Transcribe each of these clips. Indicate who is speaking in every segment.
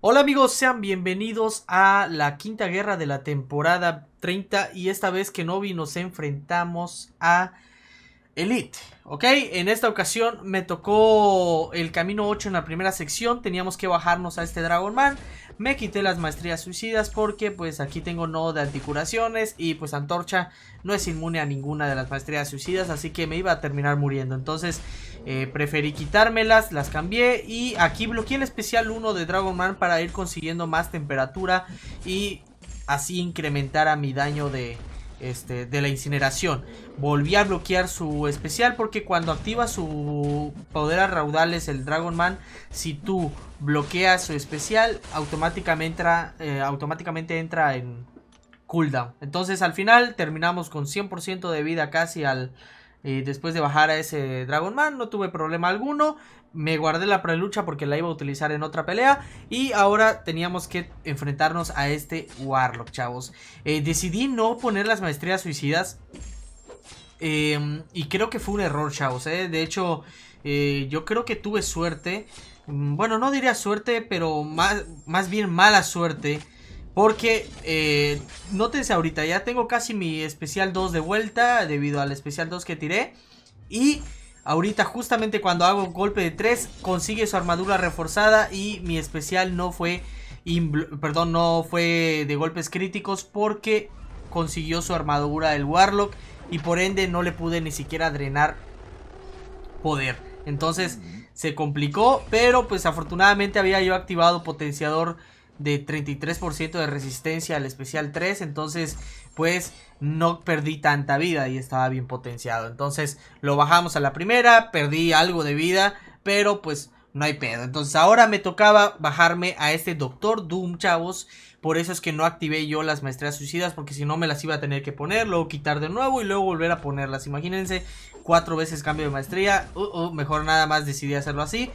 Speaker 1: Hola amigos, sean bienvenidos a la quinta guerra de la temporada 30 y esta vez que Novi nos enfrentamos a Elite, ¿ok? En esta ocasión me tocó el camino 8 en la primera sección, teníamos que bajarnos a este Dragon Man, me quité las maestrías suicidas porque pues aquí tengo nodo de anticuraciones y pues Antorcha no es inmune a ninguna de las maestrías suicidas, así que me iba a terminar muriendo, entonces eh, preferí quitármelas, las cambié y aquí bloqueé el especial 1 de Dragon Man para ir consiguiendo más temperatura y así incrementar a mi daño de, este, de la incineración. Volví a bloquear su especial porque cuando activa su poder a raudales el Dragon Man, si tú bloqueas su especial, automáticamente entra, eh, automáticamente entra en cooldown. Entonces al final terminamos con 100% de vida casi al, después de bajar a ese Dragon Man, no tuve problema alguno. Me guardé la prelucha porque la iba a utilizar en otra pelea. Y ahora teníamos que enfrentarnos a este Warlock, chavos. Eh, decidí no poner las maestrías suicidas. Em, y creo que fue un error, chavos. Eh. De hecho, eh, yo creo que tuve suerte. Mm, bueno, no diría suerte, pero más, más bien mala suerte porque, eh, nótense ahorita, ya tengo casi mi especial 2 de vuelta debido al especial 2 que tiré. Y ahorita justamente cuando hago golpe de 3 consigue su armadura reforzada y mi especial no fue, perdón, no fue de golpes críticos porque consiguió su armadura del Warlock y por ende no le pude ni siquiera drenar poder. Entonces se complicó, pero pues afortunadamente había yo activado potenciador de 33% de resistencia al especial 3. Entonces, pues no perdí tanta vida y estaba bien potenciado. Entonces, lo bajamos a la primera, perdí algo de vida, pero pues no hay pedo. Entonces, ahora me tocaba bajarme a este Doctor Doom, chavos. Por eso es que no activé yo las maestrías suicidas, porque si no me las iba a tener que poner, luego quitar de nuevo y luego volver a ponerlas. Imagínense, cuatro veces cambio de maestría. O uh, uh, mejor nada más decidí hacerlo así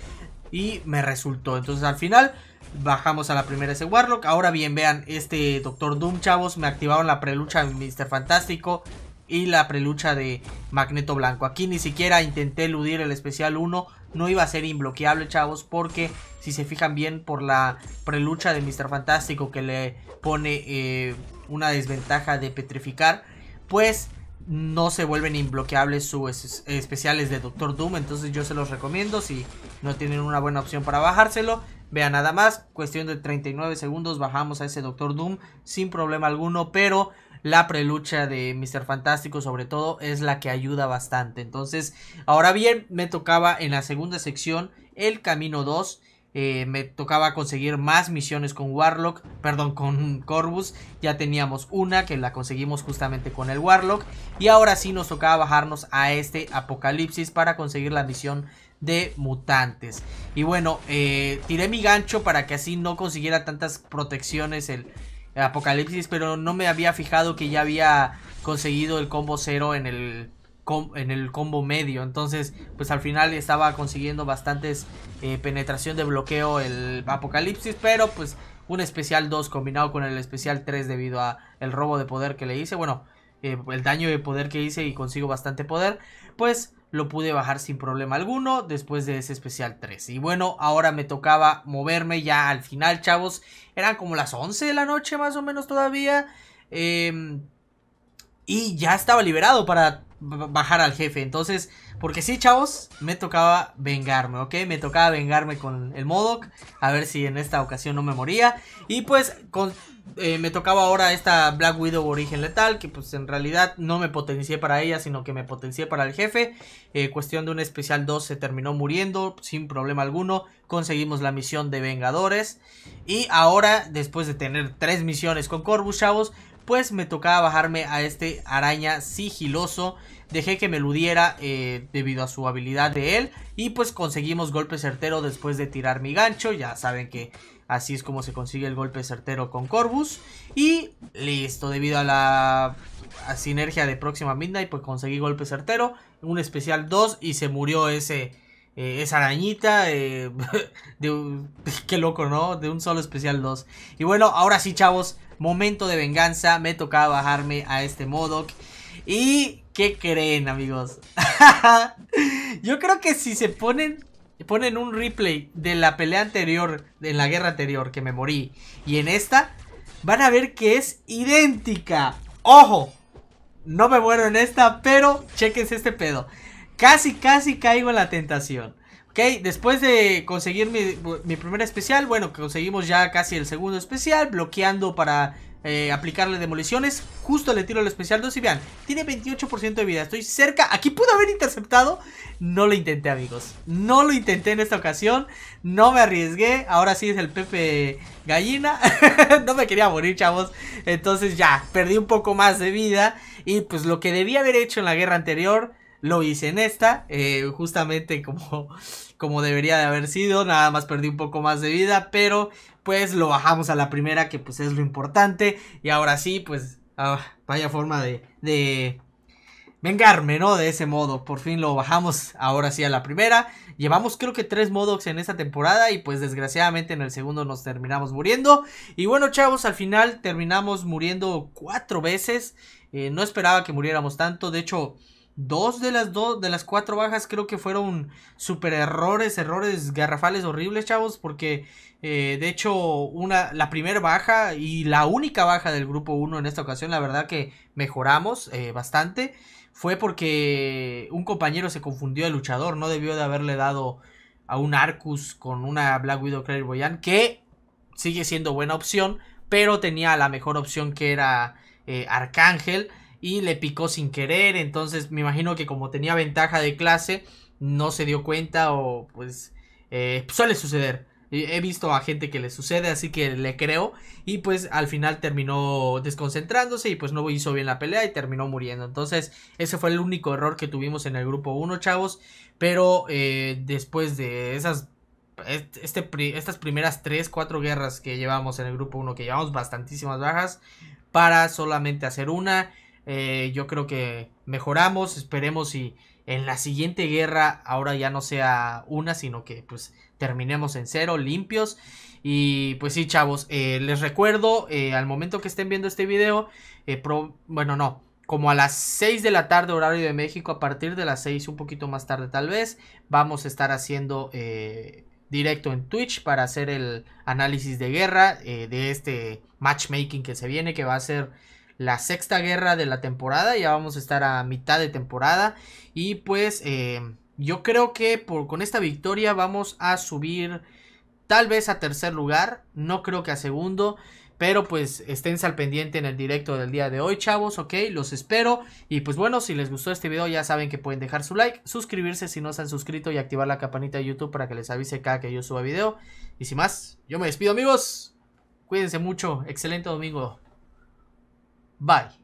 Speaker 1: y me resultó. Entonces al final bajamos a la primera ese Warlock. Ahora bien, vean, este Doctor Doom, chavos, me activaron la prelucha de Mr. Fantástico y la prelucha de Magneto Blanco. Aquí ni siquiera intenté eludir el especial 1, no iba a ser imbloqueable, chavos, porque si se fijan bien por la prelucha de Mr. Fantástico que le pone eh, una desventaja de petrificar, pues no se vuelven imbloqueables sus especiales de Doctor Doom, entonces yo se los recomiendo si no tienen una buena opción para bajárselo. Vean nada más, cuestión de 39 segundos bajamos a ese Doctor Doom sin problema alguno, pero la prelucha de Mr. Fantástico sobre todo es la que ayuda bastante. Entonces, ahora bien, me tocaba en la segunda sección el Camino 2. Eh, me tocaba conseguir más misiones con Warlock, perdón, con Corvus. Ya teníamos una que la conseguimos justamente con el Warlock. Y ahora sí nos tocaba bajarnos a este Apocalipsis para conseguir la misión de mutantes. Y bueno, eh, tiré mi gancho para que así no consiguiera tantas protecciones el, apocalipsis, pero no me había fijado que ya había conseguido el combo cero en el en el combo medio. Entonces, pues al final estaba consiguiendo bastantes eh, penetración de bloqueo el Apocalipsis, pero pues un especial 2 combinado con el especial 3 debido a el robo de poder que le hice. Bueno, eh, el daño de poder que hice y consigo bastante poder, pues lo pude bajar sin problema alguno después de ese especial 3. Y bueno, ahora me tocaba moverme ya al final, chavos. Eran como las 11 de la noche más o menos todavía. Em, y ya estaba liberado para bajar al jefe. Entonces, porque sí, chavos, me tocaba vengarme, ¿ok? Me tocaba vengarme con el Modoc. A ver si en esta ocasión no me moría. Y pues con, eh, me tocaba ahora esta Black Widow Origen Letal, que pues en realidad no me potencié para ella, sino que me potencié para el jefe. Eh, cuestión de un especial 2 se terminó muriendo sin problema alguno. Conseguimos la misión de Vengadores. Y ahora, después de tener tres misiones con Corvus, chavos, pues me tocaba bajarme a este araña sigiloso. Dejé que me eludiera eh, debido a su habilidad de él. Y pues conseguimos golpe certero después de tirar mi gancho. Ya saben que Así es como se consigue el golpe certero con Corvus. Y listo, debido a la sinergia de Próxima Midnight, pues conseguí golpe certero. Un especial 2 y se murió ese... Eh, esa arañita. Eh, de, qué loco, ¿no? De un solo especial 2. Y bueno, ahora sí, chavos. Momento de venganza. Me tocaba bajarme a este Modoc. ¿Y qué creen, amigos? Yo creo que si se ponen ponen un replay de la pelea anterior, en la guerra anterior que me morí, y en esta, van a ver que es idéntica. ¡Ojo! No me muero en esta, pero chequense este pedo. Casi, casi caigo en la tentación. Ok, después de conseguir mi, mi primer especial, bueno, conseguimos ya casi el segundo especial, bloqueando para eh, aplicarle demoliciones. Justo le tiro el especial 2 y vean, tiene 28% de vida. Estoy cerca. Aquí pudo haber interceptado. No lo intenté, amigos. No lo intenté en esta ocasión. No me arriesgué. Ahora sí es el Pepe Gallina. no me quería morir, chavos. Entonces ya, perdí un poco más de vida. Y pues lo que debía haber hecho en la guerra anterior lo hice en esta, eh, justamente como, como debería de haber sido, nada más perdí un poco más de vida, pero pues lo bajamos a la primera, que pues es lo importante. Y ahora sí, pues, ah, vaya forma de, vengarme, ¿no? De ese modo. Por fin lo bajamos ahora sí a la primera. Llevamos creo que tres modos en esta temporada y pues desgraciadamente en el segundo nos terminamos muriendo. Y bueno chavos, al final terminamos muriendo cuatro veces. Eh, no esperaba que muriéramos tanto. De hecho, Dos de las dos, de las cuatro bajas creo que fueron super errores, errores garrafales horribles, chavos, porque eh, de hecho una, la primera baja y la única baja del grupo 1 en esta ocasión, la verdad que mejoramos eh, bastante, fue porque un compañero se confundió el luchador, no debió de haberle dado a un Arcus con una Black Widow boyan que sigue siendo buena opción, pero tenía la mejor opción que era eh, Arcángel y le picó sin querer. Entonces me imagino que como tenía ventaja de clase, no se dio cuenta o pues eh, suele suceder. He visto a gente que le sucede, así que le creo. Y pues al final terminó desconcentrándose y pues no hizo bien la pelea y terminó muriendo. Entonces ese fue el único error que tuvimos en el grupo 1, chavos. Pero eh, después de esas este, estas primeras 3, 4 guerras que llevamos en el grupo 1, que llevamos bastantísimas bajas, para solamente hacer una eh, yo creo que mejoramos, esperemos y en la siguiente guerra ahora ya no sea una, sino que pues terminemos en cero, limpios. Y pues sí, chavos, eh, les recuerdo, eh, al momento que estén viendo este video, bueno, no, como a las 6 de la tarde horario de México, a partir de las 6, un poquito más tarde tal vez, vamos a estar haciendo directo en Twitch para hacer el análisis de guerra de este matchmaking que se viene, que va a ser la sexta guerra de la temporada. Ya vamos a estar a mitad de temporada. Y pues eh, yo creo que con esta victoria vamos a subir tal vez a tercer lugar. No creo que a segundo. Pero pues estén al pendiente en el directo del día de hoy, chavos, ok, los espero. Y pues bueno, si les gustó este video ya saben que pueden dejar su like, suscribirse si no se han suscrito y activar la campanita de YouTube para que les avise cada que yo suba video. Y sin más, yo me despido amigos, cuídense mucho, excelente domingo. Bye.